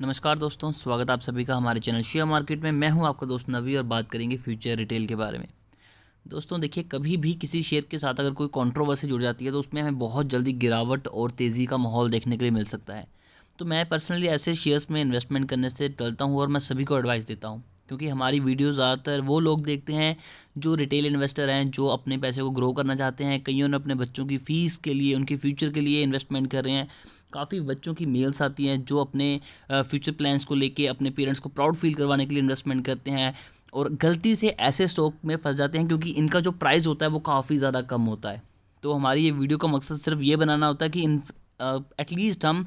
नमस्कार दोस्तों स्वागत आप सभी का हमारे चैनल शेयर मार्केट में मैं हूं आपका दोस्त नवी और बात करेंगे फ्यूचर रिटेल के बारे में दोस्तों देखिए कभी भी किसी शेयर के साथ अगर कोई कंट्रोवर्सी जुड़ जाती है तो उसमें हमें बहुत जल्दी गिरावट और तेज़ी का माहौल देखने के लिए मिल सकता है तो मैं पर्सनली ऐसे शेयर्स में इन्वेस्टमेंट करने से टलता हूँ और मैं सभी को एडवाइस देता हूँ क्योंकि हमारी वीडियो ज़्यादातर वो लोग देखते हैं जो रिटेल इन्वेस्टर हैं जो अपने पैसे को ग्रो करना चाहते हैं कईयों ने अपने बच्चों की फ़ीस के लिए उनके फ्यूचर के लिए इन्वेस्टमेंट कर रहे हैं काफ़ी बच्चों की मेल्स आती हैं जो अपने फ्यूचर प्लान्स को लेके अपने पेरेंट्स को प्राउड फील करवाने के लिए इन्वेस्टमेंट करते हैं और गलती से ऐसे स्टॉक में फंस जाते हैं क्योंकि इनका जो प्राइस होता है वो काफ़ी ज़्यादा कम होता है तो हमारी ये वीडियो का मकसद सिर्फ ये बनाना होता है कि एटलीस्ट हम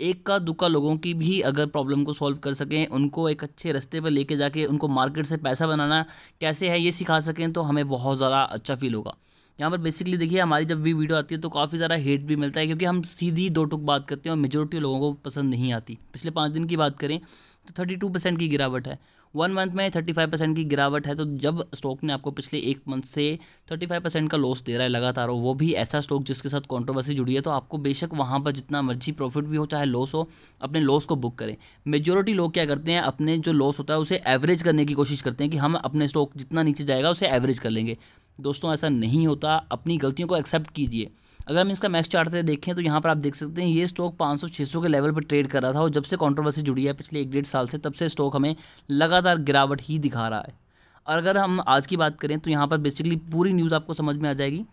एक का दुक्का लोगों की भी अगर प्रॉब्लम को सॉल्व कर सकें उनको एक अच्छे रास्ते पर लेके जाके उनको मार्केट से पैसा बनाना कैसे है ये सिखा सकें तो हमें बहुत ज़्यादा अच्छा फील होगा यहाँ पर बेसिकली देखिए हमारी जब भी वीडियो आती है तो काफ़ी ज़्यादा हेट भी मिलता है क्योंकि हम सीधी दो टुक बात करते हैं और मेजोरिटी लोगों को पसंद नहीं आती पिछले पाँच दिन की बात करें तो थर्टी टू परसेंट की गिरावट है वन मंथ में थर्टी फाइव परसेंट की गिरावट है तो जब स्टॉक ने आपको पिछले एक मंथ से थर्टी फाइव परसेंट का लॉस दे रहा है लगातार वो भी ऐसा स्टॉक जिसके साथ कॉन्ट्रोवर्सी जुड़ी है तो आपको बेशक वहाँ पर जितना मर्जी प्रॉफिट भी हो चाहे लॉस हो अपने लॉस को बुक करें मेजोरिटी लोग क्या करते हैं अपने जो लॉस होता है उसे एवरेज करने की कोशिश करते हैं कि हम अपने स्टॉक जितना नीचे जाएगा उसे एवरेज कर लेंगे दोस्तों ऐसा नहीं होता अपनी गलतियों को एक्सेप्ट कीजिए अगर हम इसका मैक्स चार्ट देखें तो यहाँ पर आप देख सकते हैं ये स्टॉक 500 600 के लेवल पर ट्रेड कर रहा था और जब से कंट्रोवर्सी जुड़ी है पिछले एक डेढ़ साल से तब से स्टॉक हमें लगातार गिरावट ही दिखा रहा है और अगर हम आज की बात करें तो यहाँ पर बेसिकली पूरी न्यूज़ आपको समझ में आ जाएगी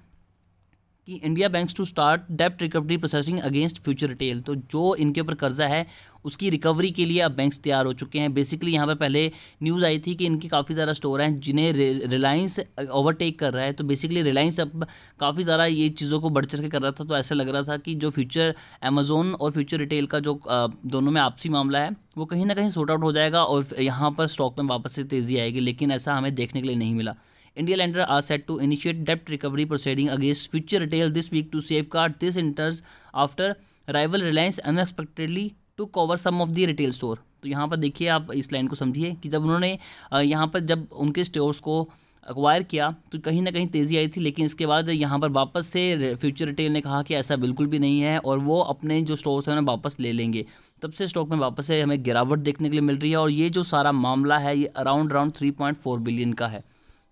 कि इंडिया बैंक्स टू स्टार्ट डेप्ट recovery processing against Future Retail तो जो इनके ऊपर कर्जा है उसकी रिकवरी के लिए अब बैंक्स तैयार हो चुके हैं बेसिकली यहाँ पर पहले न्यूज़ आई थी कि इनके काफ़ी ज़्यादा स्टोर हैं जिन्हें रिलायंस ओवरटेक कर रहा है तो बेसिकली रिलायंस अब काफ़ी ज़्यादा ये चीज़ों को बढ़ चढ़ के कर रहा था तो ऐसा लग रहा था कि जो फ्यूचर अमेजोन और फ्यूचर रिटेल का जो दोनों में आपसी मामला है वो कहीं ना कहीं सॉर्ट आउट हो जाएगा और यहाँ पर स्टॉक में वापस से तेज़ी आएगी लेकिन ऐसा हमें देखने के लिए नहीं मिला lender are set to initiate डेप्ट recovery proceeding against Future Retail this week to safeguard this interests after rival Reliance unexpectedly to cover some of the retail store तो यहाँ पर देखिए आप इस लाइन को समझिए कि जब उन्होंने यहाँ पर जब उनके स्टोर्स को अक्वायर किया तो कहीं ना कहीं तेज़ी आई थी लेकिन इसके बाद यहाँ पर वापस से फ्यूचर रिटेल ने कहा कि ऐसा बिल्कुल भी नहीं है और वो अपने जो स्टोर्स हैं उन्हें वापस ले लेंगे तब से स्टॉक में वापस से हमें गिरावट देखने के लिए मिल रही है और ये जो सारा मामला है ये अराउंड अराउंड थ्री बिलियन का है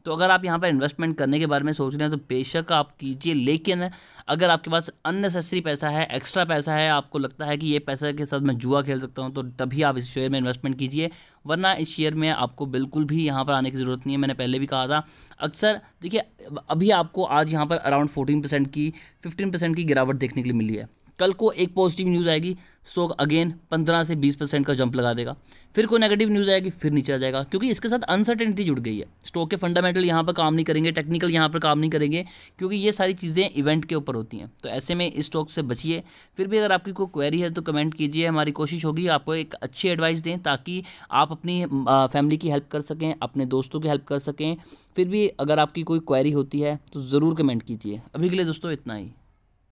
तो अगर आप यहाँ पर इन्वेस्टमेंट करने के बारे में सोच रहे हैं तो बेशक आप कीजिए लेकिन अगर आपके पास अननेसेसरी पैसा है एक्स्ट्रा पैसा है आपको लगता है कि ये पैसा के साथ मैं जुआ खेल सकता हूँ तो तभी आप इस शेयर में इन्वेस्टमेंट कीजिए वरना इस शेयर में आपको बिल्कुल भी यहाँ पर आने की ज़रूरत नहीं है मैंने पहले भी कहा था अक्सर देखिए अभी आपको आज यहाँ पर अराउंड फोर्टीन परसेंट की फिफ्टीन परसेंट की गिरावट देखने के लिए मिली है कल को एक पॉजिटिव न्यूज़ आएगी सो अगेन पंद्रह से बीस परसेंट का जंप लगा देगा फिर कोई नेगेटिव न्यूज़ आएगी फिर नीचे आ जाएगा क्योंकि इसके साथ अनसर्टेनिटी जुड़ गई है स्टॉक के फंडामेंटल यहाँ पर काम नहीं करेंगे टेक्निकल यहाँ पर काम नहीं करेंगे क्योंकि ये सारी चीज़ें इवेंट के ऊपर होती हैं तो ऐसे में इस स्टॉक से बचिए फिर भी अगर आपकी कोई क्वेरी है तो कमेंट कीजिए हमारी कोशिश होगी आपको एक अच्छी एडवाइस दें ताकि आप अपनी फैमिली की हेल्प कर सकें अपने दोस्तों की हेल्प कर सकें फिर भी अगर आपकी कोई क्वेरी होती है तो ज़रूर कमेंट कीजिए अभी के लिए दोस्तों इतना ही